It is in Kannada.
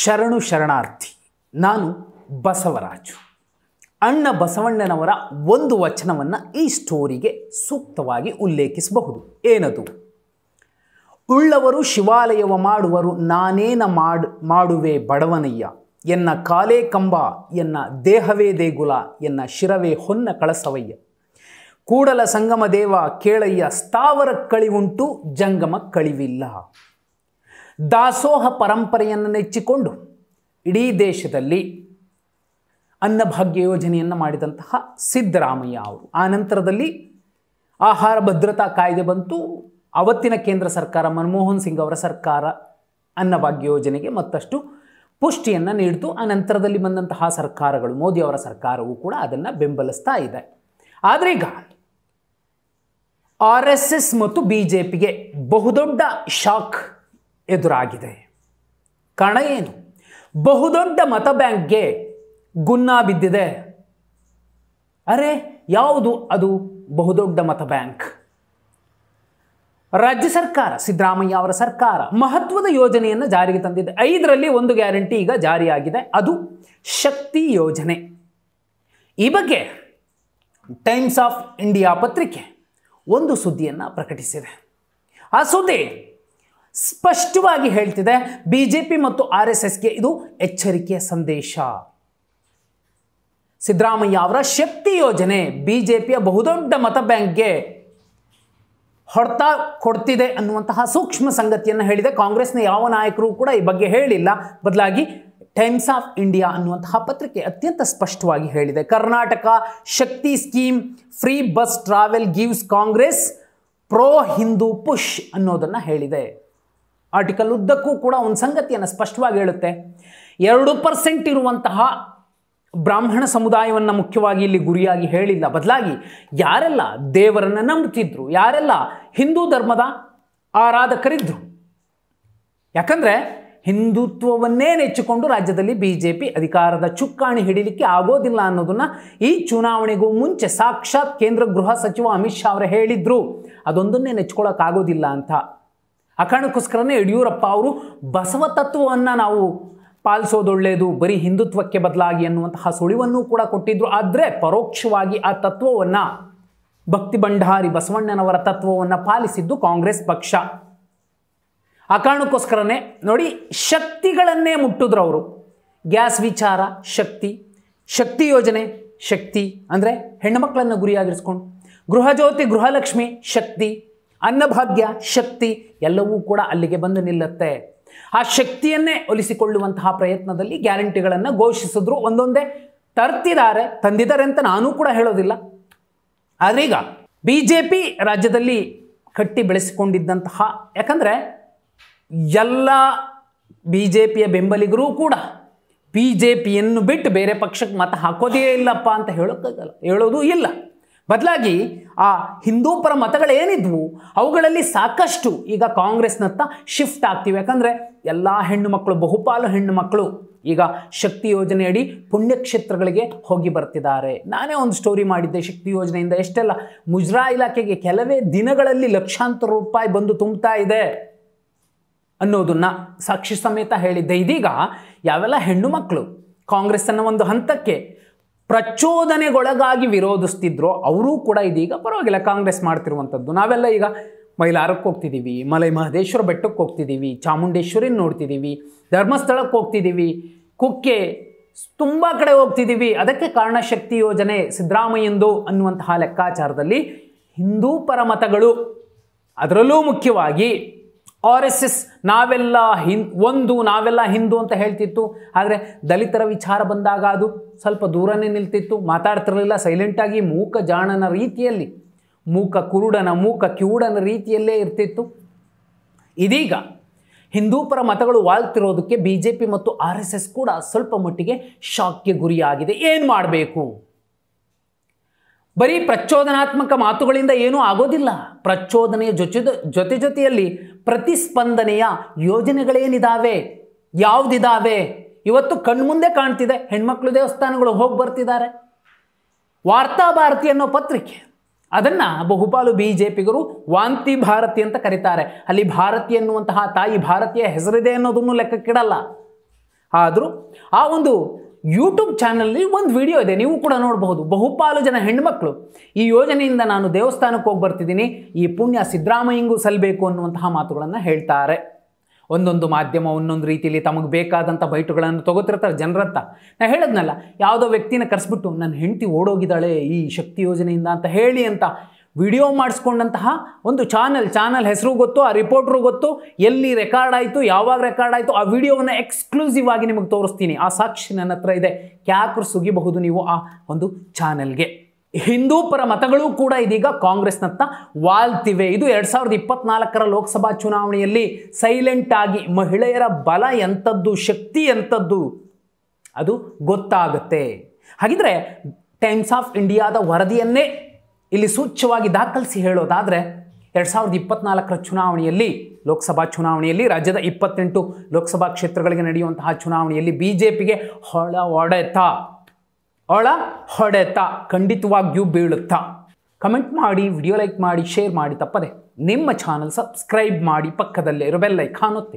ಶರಣು ಶರಣಾರ್ಥಿ ನಾನು ಬಸವರಾಜು ಅಣ್ಣ ಬಸವಣ್ಣನವರ ಒಂದು ವಚನವನ್ನು ಈ ಸ್ಟೋರಿಗೆ ಸೂಕ್ತವಾಗಿ ಉಲ್ಲೇಖಿಸಬಹುದು ಏನದು ಉಳ್ಳವರು ಶಿವಾಲಯವ ಮಾಡುವರು ನಾನೇನ ಮಾಡು ಮಾಡುವೆ ಬಡವನಯ್ಯ ಎನ್ನ ಕಾಲೇ ಕಂಬ ಎನ್ನ ದೇಹವೇ ದೇಗುಲ ಎನ್ನ ಶಿರವೇ ಹೊನ್ನ ಕಳಸವಯ್ಯ ಕೂಡಲ ಸಂಗಮ ದೇವ ಕೇಳಯ್ಯ ಸ್ಥಾವರ ಕಳಿವುಂಟು ಜಂಗಮ ಕಳಿವಿಲ್ಲ ದಾಸೋಹ ಪರಂಪರೆಯನ್ನು ನೆಚ್ಚಿಕೊಂಡು ಇಡೀ ದೇಶದಲ್ಲಿ ಅನ್ನಭಾಗ್ಯ ಯೋಜನೆಯನ್ನು ಮಾಡಿದಂತಹ ಸಿದ್ದರಾಮಯ್ಯ ಅವರು ಆ ನಂತರದಲ್ಲಿ ಆಹಾರ ಭದ್ರತಾ ಕಾಯ್ದೆ ಬಂತು ಅವತ್ತಿನ ಕೇಂದ್ರ ಸರ್ಕಾರ ಮನಮೋಹನ್ ಸಿಂಗ್ ಅವರ ಸರ್ಕಾರ ಅನ್ನಭಾಗ್ಯ ಯೋಜನೆಗೆ ಮತ್ತಷ್ಟು ಪುಷ್ಟಿಯನ್ನು ನೀಡಿತು ಆ ನಂತರದಲ್ಲಿ ಬಂದಂತಹ ಸರ್ಕಾರಗಳು ಮೋದಿ ಅವರ ಸರ್ಕಾರವು ಕೂಡ ಅದನ್ನು ಬೆಂಬಲಿಸ್ತಾ ಇದೆ ಆದರೆ ಈಗ ಆರ್ ಎಸ್ ಎಸ್ ಮತ್ತು ಬಿ ಜೆ ಪಿಗೆ ಬಹುದೊಡ್ಡ ಶಾಕ್ ಎದುರಾಗಿದೆ ಕಾರಣ ಏನು ಬಹುದೊಡ್ಡ ಮತ ಬ್ಯಾಂಕ್ಗೆ ಗುನ್ನ ಬಿದ್ದಿದೆ ಅರೆ ಯಾವುದು ಅದು ಬಹುದೊಡ್ಡ ಮತ ಬ್ಯಾಂಕ್ ರಾಜ್ಯ ಸರ್ಕಾರ ಸಿದ್ದರಾಮಯ್ಯ ಅವರ ಸರ್ಕಾರ ಮಹತ್ವದ ಯೋಜನೆಯನ್ನು ಜಾರಿಗೆ ತಂದಿದೆ ಐದರಲ್ಲಿ ಒಂದು ಗ್ಯಾರಂಟಿ ಈಗ ಜಾರಿಯಾಗಿದೆ ಅದು ಶಕ್ತಿ ಯೋಜನೆ ಈ ಬಗ್ಗೆ ಟೈಮ್ಸ್ ಆಫ್ ಇಂಡಿಯಾ ಪತ್ರಿಕೆ ಒಂದು ಸುದ್ದಿಯನ್ನು ಪ್ರಕಟಿಸಿದೆ ಆ ಸುದ್ದಿ ಸ್ಪಷ್ಟವಾಗಿ ಹೇಳ್ತಿದೆ ಬಿ ಜೆ ಪಿ ಮತ್ತು ಆರ್ ಎಸ್ ಎಸ್ಗೆ ಇದು ಎಚ್ಚರಿಕೆಯ ಸಂದೇಶ ಸಿದ್ದರಾಮಯ್ಯ ಅವರ ಶಕ್ತಿ ಯೋಜನೆ ಬಿ ಜೆ ಪಿಯ ಬಹುದೊಡ್ಡ ಮತ ಬ್ಯಾಂಕ್ಗೆ ಹೊಡೆತ ಕೊಡ್ತಿದೆ ಅನ್ನುವಂತಹ ಸೂಕ್ಷ್ಮ ಸಂಗತಿಯನ್ನು ಹೇಳಿದೆ ಕಾಂಗ್ರೆಸ್ನ ಯಾವ ನಾಯಕರು ಕೂಡ ಈ ಬಗ್ಗೆ ಹೇಳಿಲ್ಲ ಬದಲಾಗಿ ಟೈಮ್ಸ್ ಆಫ್ ಇಂಡಿಯಾ ಅನ್ನುವಂತಹ ಪತ್ರಿಕೆ ಅತ್ಯಂತ ಸ್ಪಷ್ಟವಾಗಿ ಹೇಳಿದೆ Karnataka Shakti scheme free bus travel gives Congress pro Hindu push ಅನ್ನೋದನ್ನು ಹೇಳಿದೆ ಆರ್ಟಿಕಲ್ ಉದ್ದಕ್ಕೂ ಕೂಡ ಒಂದು ಸಂಗತಿಯನ್ನು ಸ್ಪಷ್ಟವಾಗಿ ಹೇಳುತ್ತೆ ಎರಡು ಪರ್ಸೆಂಟ್ ಇರುವಂತಹ ಬ್ರಾಹ್ಮಣ ಸಮುದಾಯವನ್ನು ಮುಖ್ಯವಾಗಿ ಇಲ್ಲಿ ಗುರಿಯಾಗಿ ಹೇಳಿಲ್ಲ ಬದಲಾಗಿ ಯಾರೆಲ್ಲ ದೇವರನ್ನು ನಂಬುತ್ತಿದ್ರು ಯಾರೆಲ್ಲ ಹಿಂದೂ ಧರ್ಮದ ಆರಾಧಕರಿದ್ದರು ಯಾಕಂದರೆ ಹಿಂದುತ್ವವನ್ನೇ ನೆಚ್ಚಿಕೊಂಡು ರಾಜ್ಯದಲ್ಲಿ ಬಿ ಜೆ ಪಿ ಅಧಿಕಾರದ ಚುಕ್ಕಾಣಿ ಹಿಡಿಲಿಕ್ಕೆ ಆಗೋದಿಲ್ಲ ಅನ್ನೋದನ್ನು ಈ ಚುನಾವಣೆಗೂ ಮುಂಚೆ ಸಾಕ್ಷಾತ್ ಕೇಂದ್ರ ಗೃಹ ಸಚಿವ ಅಮಿತ್ ಶಾ ಅವರು ಹೇಳಿದ್ರು ಅದೊಂದನ್ನೇ ನೆಚ್ಕೊಳ್ಳೋಕ್ಕಾಗೋದಿಲ್ಲ ಅಂತ ಆ ಕಾರಣಕ್ಕೋಸ್ಕರನೇ ಯಡಿಯೂರಪ್ಪ ಅವರು ಬಸವ ತತ್ವವನ್ನು ನಾವು ಪಾಲಿಸೋದೊಳ್ಳೆಯದು ಬರೀ ಹಿಂದುತ್ವಕ್ಕೆ ಬದಲಾಗಿ ಅನ್ನುವಂತಹ ಸುಳಿವನ್ನು ಕೂಡ ಕೊಟ್ಟಿದ್ದರು ಆದರೆ ಪರೋಕ್ಷವಾಗಿ ಆ ತತ್ವವನ್ನು ಭಕ್ತಿ ಭಂಡಾರಿ ಬಸವಣ್ಣನವರ ತತ್ವವನ್ನು ಪಾಲಿಸಿದ್ದು ಕಾಂಗ್ರೆಸ್ ಪಕ್ಷ ಆ ಕಾರಣಕ್ಕೋಸ್ಕರನೇ ನೋಡಿ ಶಕ್ತಿಗಳನ್ನೇ ಮುಟ್ಟಿದ್ರು ಅವರು ಗ್ಯಾಸ್ ವಿಚಾರ ಶಕ್ತಿ ಶಕ್ತಿ ಯೋಜನೆ ಶಕ್ತಿ ಅಂದರೆ ಹೆಣ್ಣುಮಕ್ಕಳನ್ನು ಗುರಿಯಾಗಿರಿಸ್ಕೊಂಡು ಗೃಹಜ್ಯೋತಿ ಗೃಹಲಕ್ಷ್ಮಿ ಶಕ್ತಿ ಅನ್ನಭಾಗ್ಯ ಶಕ್ತಿ ಎಲ್ಲವೂ ಕೂಡ ಅಲ್ಲಿಗೆ ಬಂದು ನಿಲ್ಲತ್ತೆ ಆ ಶಕ್ತಿಯನ್ನೇ ಒಲಿಸಿಕೊಳ್ಳುವಂತಹ ಪ್ರಯತ್ನದಲ್ಲಿ ಗ್ಯಾರಂಟಿಗಳನ್ನು ಘೋಷಿಸಿದ್ರು ಒಂದೊಂದೇ ತರ್ತಿದ್ದಾರೆ ತಂದಿದ್ದಾರೆ ಅಂತ ನಾನು ಕೂಡ ಹೇಳೋದಿಲ್ಲ ಆದರೆ ಈಗ ಬಿ ಜೆ ಪಿ ರಾಜ್ಯದಲ್ಲಿ ಕಟ್ಟಿ ಬೆಳೆಸಿಕೊಂಡಿದ್ದಂತಹ ಯಾಕಂದರೆ ಎಲ್ಲ ಬಿ ಜೆ ಪಿಯ ಬೆಂಬಲಿಗರೂ ಕೂಡ ಬಿ ಜೆ ಪಿಯನ್ನು ಬಿಟ್ಟು ಬೇರೆ ಪಕ್ಷಕ್ಕೆ ಮತ ಹಾಕೋದೇ ಇಲ್ಲಪ್ಪ ಅಂತ ಹೇಳೋಕ್ಕಾಗಲ್ಲ ಹೇಳೋದೂ ಇಲ್ಲ ಬದಲಾಗಿ ಆ ಹಿಂದೂ ಪರ ಮತಗಳೇನಿದ್ವು ಅವುಗಳಲ್ಲಿ ಸಾಕಷ್ಟು ಈಗ ಕಾಂಗ್ರೆಸ್ನತ್ತ ಶಿಫ್ಟ್ ಆಗ್ತಿವೆ ಯಾಕಂದರೆ ಎಲ್ಲ ಹೆಣ್ಣು ಮಕ್ಕಳು ಬಹುಪಾಲು ಹೆಣ್ಣು ಮಕ್ಕಳು ಈಗ ಶಕ್ತಿ ಯೋಜನೆಯಡಿ ಪುಣ್ಯಕ್ಷೇತ್ರಗಳಿಗೆ ಹೋಗಿ ಬರ್ತಿದ್ದಾರೆ ನಾನೇ ಒಂದು ಸ್ಟೋರಿ ಮಾಡಿದ್ದೆ ಶಕ್ತಿ ಯೋಜನೆಯಿಂದ ಎಷ್ಟೆಲ್ಲ ಮುಜ್ರಾ ಇಲಾಖೆಗೆ ಕೆಲವೇ ದಿನಗಳಲ್ಲಿ ಲಕ್ಷಾಂತರ ರೂಪಾಯಿ ಬಂದು ತುಂಬ್ತಾ ಇದೆ ಅನ್ನೋದನ್ನು ಸಾಕ್ಷಿ ಸಮೇತ ಹೇಳಿದ್ದೆ ಇದೀಗ ಯಾವೆಲ್ಲ ಹೆಣ್ಣು ಮಕ್ಕಳು ಕಾಂಗ್ರೆಸ್ಸನ್ನು ಒಂದು ಹಂತಕ್ಕೆ ಪ್ರಚೋದನೆಗೊಳಗಾಗಿ ವಿರೋಧಿಸ್ತಿದ್ರು ಅವರೂ ಕೂಡ ಇದೀಗ ಪರವಾಗಿಲ್ಲ ಕಾಂಗ್ರೆಸ್ ಮಾಡ್ತಿರುವಂಥದ್ದು ನಾವೆಲ್ಲ ಈಗ ಮೈಲಾರಕ್ಕೆ ಹೋಗ್ತಿದ್ದೀವಿ ಮಲೈ ಮಹದೇಶ್ವರ ಬೆಟ್ಟಕ್ಕೆ ಹೋಗ್ತಿದ್ದೀವಿ ಚಾಮುಂಡೇಶ್ವರಿನ ನೋಡ್ತಿದ್ದೀವಿ ಧರ್ಮಸ್ಥಳಕ್ಕೆ ಹೋಗ್ತಿದ್ದೀವಿ ಕುಕ್ಕೆ ತುಂಬ ಕಡೆ ಹೋಗ್ತಿದ್ದೀವಿ ಅದಕ್ಕೆ ಕಾರಣ ಶಕ್ತಿ ಯೋಜನೆ ಸಿದ್ದರಾಮಯ್ಯಂದು ಅನ್ನುವಂತಹ ಲೆಕ್ಕಾಚಾರದಲ್ಲಿ ಹಿಂದೂ ಪರ ಮತಗಳು ಅದರಲ್ಲೂ ಮುಖ್ಯವಾಗಿ ಆರ್ ಎಸ್ ಎಸ್ ನಾವೆಲ್ಲ ಹಿಂ ಒಂದು ನಾವೆಲ್ಲ ಹಿಂದೂ ಅಂತ ಹೇಳ್ತಿತ್ತು ಆದರೆ ದಲಿತರ ವಿಚಾರ ಬಂದಾಗ ಅದು ಸ್ವಲ್ಪ ದೂರನೇ ನಿಲ್ತಿತ್ತು ಮಾತಾಡ್ತಿರಲಿಲ್ಲ ಸೈಲೆಂಟಾಗಿ ಮೂಕ ಜಾಣನ ರೀತಿಯಲ್ಲಿ ಮೂಕ ಕುರುಡನ ಮೂಕ ಕಿವುಡನ ರೀತಿಯಲ್ಲೇ ಇರ್ತಿತ್ತು ಇದೀಗ ಹಿಂದೂಪರ ಮತಗಳು ವಾಲ್ತಿರೋದಕ್ಕೆ ಬಿ ಜೆ ಪಿ ಮತ್ತು ಆರ್ ಎಸ್ ಎಸ್ ಕೂಡ ಸ್ವಲ್ಪ ಮಟ್ಟಿಗೆ ಶಾಕ್ಗೆ ಗುರಿಯಾಗಿದೆ ಏನು ಮಾಡಬೇಕು ಬರೀ ಪ್ರಚೋದನಾತ್ಮಕ ಮಾತುಗಳಿಂದ ಏನೂ ಆಗೋದಿಲ್ಲ ಪ್ರಚೋದನೆಯ ಜೊತೆ ಜೊತೆ ಜೊತೆಯಲ್ಲಿ ಪ್ರತಿಸ್ಪಂದನೆಯ ಯೋಜನೆಗಳೇನಿದಾವೆ ಯಾವುದಿದ್ದಾವೆ ಇವತ್ತು ಕಣ್ಮುಂದೆ ಕಾಣ್ತಿದೆ ಹೆಣ್ಮಕ್ಳು ದೇವಸ್ಥಾನಗಳು ಹೋಗಿ ಬರ್ತಿದ್ದಾರೆ ವಾರ್ತಾ ಭಾರತಿ ಅನ್ನೋ ಪತ್ರಿಕೆ ಅದನ್ನು ಬಹುಪಾಲು ಬಿ ಜೆ ಪಿಗರು ವಾಂತಿ ಭಾರತಿ ಅಂತ ಕರೀತಾರೆ ಅಲ್ಲಿ ಭಾರತಿ ಎನ್ನುವಂತಹ ತಾಯಿ ಭಾರತೀಯ ಹೆಸರಿದೆ ಅನ್ನೋದನ್ನು ಲೆಕ್ಕಕ್ಕಿಡಲ್ಲ ಆದರೂ ಆ ಒಂದು ಯೂಟ್ಯೂಬ್ ಚಾನಲ್ನಲ್ಲಿ ಒಂದು ವಿಡಿಯೋ ಇದೆ ನೀವು ಕೂಡ ನೋಡಬಹುದು ಬಹುಪಾಲು ಜನ ಹೆಣ್ಮಕ್ಳು ಈ ಯೋಜನೆಯಿಂದ ನಾನು ದೇವಸ್ಥಾನಕ್ಕೆ ಹೋಗಿ ಬರ್ತಿದ್ದೀನಿ ಈ ಪುಣ್ಯ ಸಿದ್ದರಾಮಯ್ಯಂಗೂ ಸಲ್ಲಬೇಕು ಅನ್ನುವಂತಹ ಮಾತುಗಳನ್ನು ಹೇಳ್ತಾರೆ ಒಂದೊಂದು ಮಾಧ್ಯಮ ಒಂದೊಂದು ರೀತಿಯಲ್ಲಿ ತಮಗೆ ಬೇಕಾದಂಥ ಬೈಟುಗಳನ್ನು ತೊಗೋತಿರ್ತಾರೆ ಜನರತ್ತ ನಾನು ಹೇಳೋದ್ನಲ್ಲ ಯಾವುದೋ ವ್ಯಕ್ತಿನ ಕರೆಸ್ಬಿಟ್ಟು ನನ್ನ ಹೆಂಡತಿ ಓಡೋಗಿದ್ದಾಳೆ ಈ ಶಕ್ತಿ ಯೋಜನೆಯಿಂದ ಅಂತ ಹೇಳಿ ಅಂತ ವಿಡಿಯೋ ಮಾಡಿಸ್ಕೊಂಡಂತಹ ಒಂದು ಚಾನಲ್ ಚಾನಲ್ ಹೆಸರು ಗೊತ್ತು ಆ ರಿಪೋರ್ಟ್ರು ಗೊತ್ತು ಎಲ್ಲಿ ರೆಕಾರ್ಡ್ ಆಯಿತು ಯಾವಾಗ ರೆಕಾರ್ಡ್ ಆಯಿತು ಆ ವಿಡಿಯೋವನ್ನು ಎಕ್ಸ್ಕ್ಲೂಸಿವ್ ಆಗಿ ನಿಮಗೆ ತೋರಿಸ್ತೀನಿ ಆ ಸಾಕ್ಷಿ ನನ್ನ ಹತ್ರ ಇದೆ ಕ್ಯಾಕ್ರು ಸುಗಿಬಹುದು ನೀವು ಆ ಒಂದು ಚಾನಲ್ಗೆ ಹಿಂದೂ ಪರ ಮತಗಳು ಕೂಡ ಇದೀಗ ಕಾಂಗ್ರೆಸ್ನತ್ತ ವಾಲ್ತಿವೆ ಇದು ಎರಡು ಸಾವಿರದ ಇಪ್ಪತ್ನಾಲ್ಕರ ಲೋಕಸಭಾ ಚುನಾವಣೆಯಲ್ಲಿ ಸೈಲೆಂಟ್ ಆಗಿ ಮಹಿಳೆಯರ ಬಲ ಎಂಥದ್ದು ಶಕ್ತಿ ಎಂಥದ್ದು ಅದು ಗೊತ್ತಾಗುತ್ತೆ ಹಾಗಿದ್ರೆ ಟೈಮ್ಸ್ ಆಫ್ ಇಂಡಿಯಾದ ವರದಿಯನ್ನೇ ಇಲ್ಲಿ ಸೂಚ್ಯವಾಗಿ ದಾಖಲಿಸಿ ಹೇಳೋದಾದರೆ ಎರಡು ಸಾವಿರದ ಇಪ್ಪತ್ನಾಲ್ಕರ ಚುನಾವಣೆಯಲ್ಲಿ ಲೋಕಸಭಾ ಚುನಾವಣೆಯಲ್ಲಿ ರಾಜ್ಯದ ಇಪ್ಪತ್ತೆಂಟು ಲೋಕಸಭಾ ಕ್ಷೇತ್ರಗಳಿಗೆ ನಡೆಯುವಂತಹ ಚುನಾವಣೆಯಲ್ಲಿ ಬಿ ಜೆ ಪಿಗೆ ಹೊಳ ಹೊಡೆತ ಹೊಳ ಹೊಡೆತ ಖಂಡಿತವಾಗಿಯೂ ಬೀಳುತ್ತಾ ಕಮೆಂಟ್ ಮಾಡಿ ವಿಡಿಯೋ ಲೈಕ್ ಮಾಡಿ ಶೇರ್ ಮಾಡಿ ತಪ್ಪದೆ ನಿಮ್ಮ ಚಾನಲ್ ಸಬ್ಸ್ಕ್ರೈಬ್ ಮಾಡಿ ಪಕ್ಕದಲ್ಲೇ ಇರೋ ಬೆಲ್ಲೈಕ್ ಕಾಣುತ್ತೆ